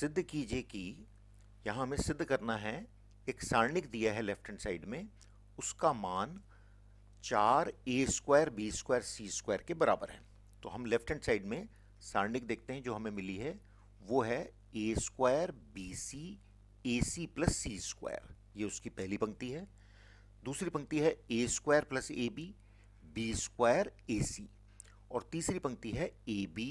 सिद्ध कीजिए कि यहाँ हमें सिद्ध करना है एक सारणिक दिया है लेफ्ट हैंड साइड में उसका मान चार A square B square C square के बराबर है तो हम लेफ्ट हैंड साइड में सारणिक देखते हैं जो हमें मिली है वो है A square B C A C plus C square ये उसकी पहली पंक्ति है दूसरी पंक्ति है A square plus A B B square A C और तीसरी पंक्ति है A B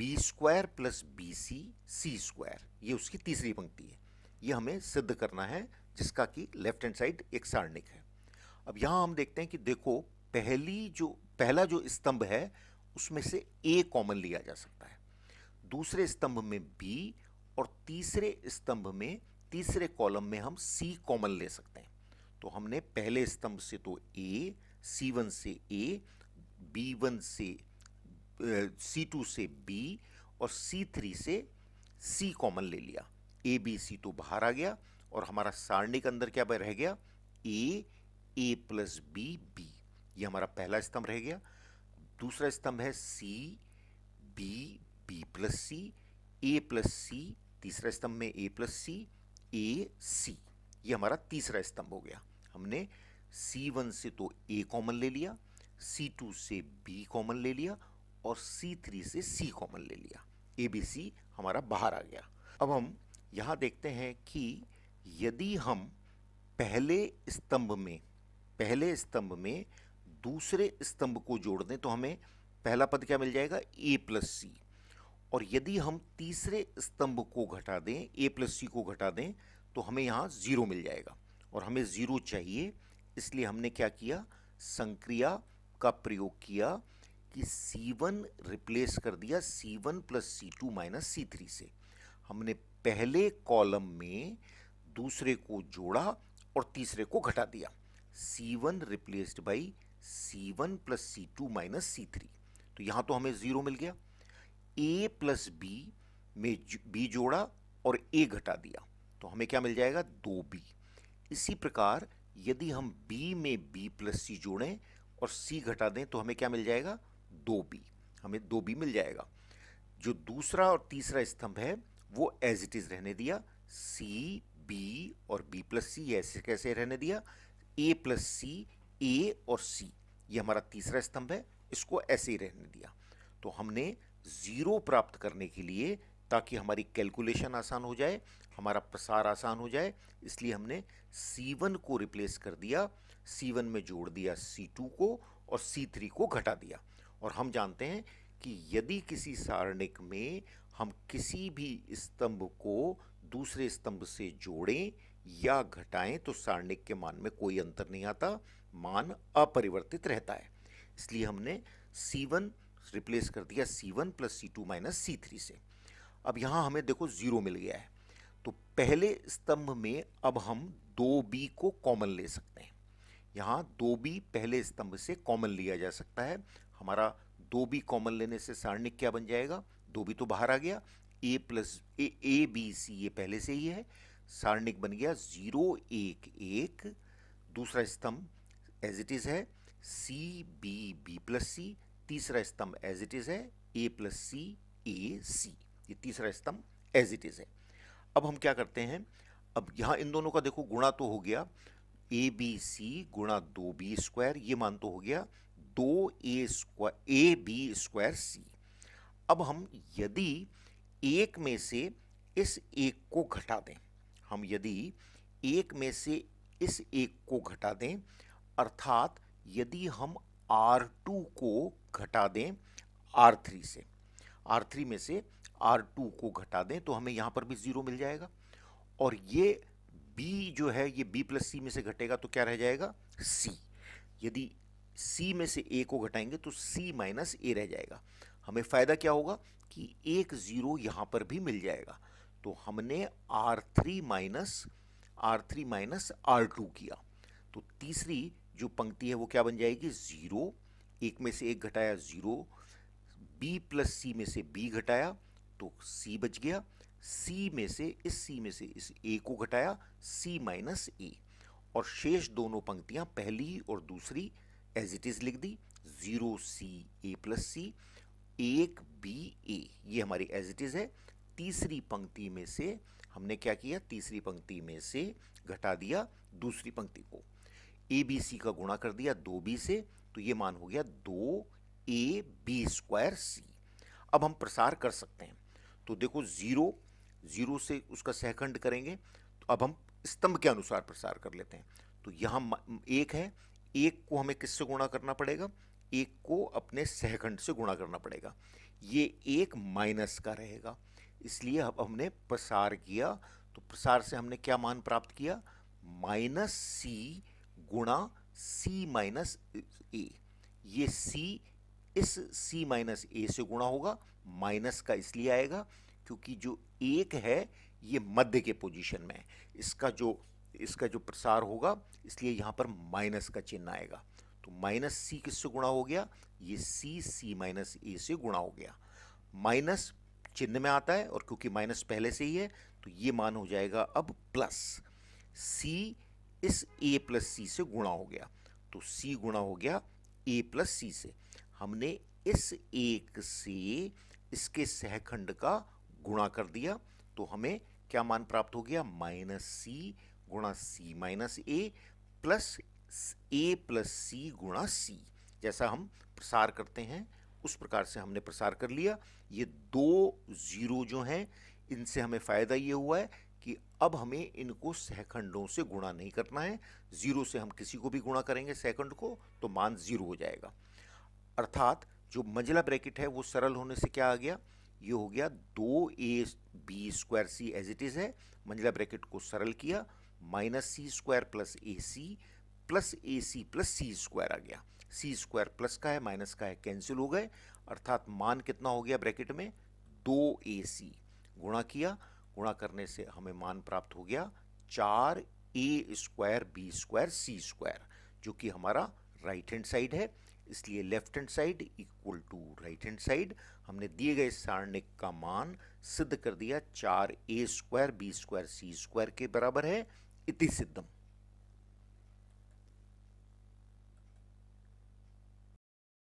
B square plus B C C square ये उसकी तीसरी पंक्ति है ये हमें सिद्ध करना है जिसका कि लेफ्ट हैंड साइड एक सारणिक है अब यहाँ हम देखते हैं कि देखो पहली जो पहला जो स्तंभ है उसमें से ए कॉमन लिया जा सकता है दूसरे स्तंभ में बी और तीसरे स्तंभ में तीसरे कॉलम में हम सी कॉमन ले सकते हैं तो हमने पहले स्तंभ से तो ए सी वन से ए बी वन से सी टू से बी और सी थ्री से सी कॉमन ले लिया ए बी सी तो बाहर आ गया और हमारा सारणिक अंदर क्या रह गया A A plus B B ये हमारा पहला स्तंभ रह गया दूसरा स्तंभ है C B B plus C A plus C तीसरा स्तंभ में ए प्लस सी ए सी ये हमारा तीसरा स्तंभ हो गया हमने सी वन से तो ए कॉमन ले लिया सी टू से बी कॉमन ले लिया और सी थ्री से सी कॉमन ले लिया ए बी सी हमारा बाहर आ गया अब हम यहाँ देखते हैं कि यदि हम पहले स्तंभ में पहले स्तंभ में दूसरे स्तंभ को जोड़ दें तो हमें पहला पद क्या मिल जाएगा ए प्लस सी और यदि हम तीसरे स्तंभ को घटा दें ए प्लस सी को घटा दें तो हमें यहाँ ज़ीरो मिल जाएगा और हमें ज़ीरो चाहिए इसलिए हमने क्या किया संक्रिया का प्रयोग किया कि C1 रिप्लेस कर दिया C1 plus C two minus C three से हमने पहले कॉलम में दूसरे को जोड़ा और तीसरे को घटा दिया C1 replaced by C one plus C two minus C three तो यहां तो हमें ज़ीरो मिल गया A प्लस बी में B जोड़ा और A घटा दिया तो हमें क्या मिल जाएगा दो बी इसी प्रकार यदि हम B में B प्लस सी जोड़ें और C घटा दें तो हमें क्या मिल जाएगा दो बी हमें दो बी मिल जाएगा जो दूसरा और तीसरा स्तंभ है वो एज इट इज़ रहने दिया सी बी और बी प्लस सी ऐसे कैसे रहने दिया ए प्लस सी ए और सी ये हमारा तीसरा स्तंभ है इसको ऐसे ही रहने दिया तो हमने ज़ीरो प्राप्त करने के लिए ताकि हमारी कैलकुलेशन आसान हो जाए हमारा प्रसार आसान हो जाए इसलिए हमने C1 को रिप्लेस कर दिया C1 में जोड़ दिया C2 को और C3 को घटा दिया और हम जानते हैं कि यदि किसी सारणिक में हम किसी भी स्तंभ को दूसरे स्तंभ से जोड़ें या घटाएं तो सारणिक के मान में कोई अंतर नहीं आता मान अपरिवर्तित रहता है इसलिए हमने C1 रिप्लेस कर दिया C1 one plus C two minus C three से अब यहाँ हमें देखो ज़ीरो मिल गया है तो पहले स्तंभ में अब हम दो बी को कॉमन ले सकते हैं यहाँ दो बी पहले स्तंभ से कॉमन लिया जा सकता है हमारा दो बी कॉमन लेने से सारणिक क्या बन जाएगा दो बी तो बाहर आ गया ए plus A A B C ये पहले से ही है सारणिक बन गया जीरो एक एक दूसरा स्तंभ एज इट इज़ है C B B plus C तीसरा स्तंभ एज इट इज़ है ए प्लस सी ए सी ये तीसरा स्तंभ एज इट इज़ है अब हम क्या करते हैं अब यहाँ इन दोनों का देखो गुणा तो हो गया ए बी सी गुणा दो बी स्क्वायर ये मान तो हो गया दो A square A B square C अब हम यदि एक में से इस एक को घटा दें हम यदि एक में से इस एक को घटा दें अर्थात यदि हम आर टू को घटा दें आर थ्री से आर थ्री में से आर टू को घटा दें तो हमें यहाँ पर भी ज़ीरो मिल जाएगा और ये बी जो है ये बी प्लस सी में से घटेगा तो क्या रह जाएगा सी यदि सी में से ए को घटाएंगे तो सी माइनस ए रह जाएगा हमें फ़ायदा क्या होगा कि एक ज़ीरो यहां पर भी मिल जाएगा तो हमने R three minus R three minus R two किया तो तीसरी जो पंक्ति है वो क्या बन जाएगी ज़ीरो एक में से एक घटाया ज़ीरो बी प्लस सी में से बी घटाया तो सी बच गया सी में से इस सी में से इस ए को घटाया सी माइनस ए और शेष दोनों पंक्तियां पहली और दूसरी एज इट इज़ लिख दी ज़ीरो सी ए प्लस सी एक बी ए ये हमारी एज इट इज़ है तीसरी पंक्ति में से हमने क्या किया तीसरी पंक्ति में से घटा दिया दूसरी पंक्ति को ए बी सी का गुणा कर दिया दो बी से तो ये मान हो गया दो ए बी स्क्वायर सी अब हम प्रसार कर सकते हैं तो देखो ज़ीरो ज़ीरो से उसका सहखंड करेंगे तो अब हम स्तंभ के अनुसार प्रसार कर लेते हैं तो यहाँ एक है एक को हमें किससे गुणा करना पड़ेगा एक को अपने सहखंड से गुणा करना पड़ेगा ये एक माइनस का रहेगा इसलिए अब हमने प्रसार किया तो प्रसार से हमने क्या मान प्राप्त किया माइनस सी गुणा सी माइनस ए ये सी इस सी माइनस ए से गुणा होगा माइनस का इसलिए आएगा क्योंकि जो एक है ये मध्य के पोजीशन में है इसका जो इसका जो प्रसार होगा इसलिए यहाँ पर माइनस का चिन्ह आएगा तो माइनस सी किससे गुणा हो गया ये सी सी माइनस ए से गुणा हो गया माइनस चिन्ह में आता है और क्योंकि माइनस पहले से ही है तो ये मान हो जाएगा अब प्लस सी इस ए प्लस सी से गुणा हो गया तो सी गुणा हो गया ए प्लस सी से हमने इस एक से इसके सहखंड का गुणा कर दिया तो हमें क्या मान प्राप्त हो गया माइनस सी गुणा C minus A plus A plus C गुणा सी जैसा हम प्रसार करते हैं उस प्रकार से हमने प्रसार कर लिया ये दो ज़ीरो जो हैं इनसे हमें फ़ायदा ये हुआ है कि अब हमें इनको सहखंडों से गुणा नहीं करना है ज़ीरो से हम किसी को भी गुणा करेंगे सहखंड को तो मान ज़ीरो हो जाएगा अर्थात जो मंझला ब्रैकेट है वो सरल होने से क्या आ गया ये हो गया दो A B square C as it is है मंजिला ब्रैकेट को सरल किया minus C square plus A C plus A C plus C square आ गया सी स्क्वायर प्लस का है माइनस का है कैंसिल हो गए अर्थात मान कितना हो गया ब्रैकेट में दो ए सी गुणा किया गुणा करने से हमें मान प्राप्त हो गया चार A square B square C square जो कि हमारा राइट हैंड साइड है इसलिए left hand side equal to right hand side हमने दिए गए सारणिक का मान सिद्ध कर दिया चार A square B square C square के बराबर है इति सिद्धम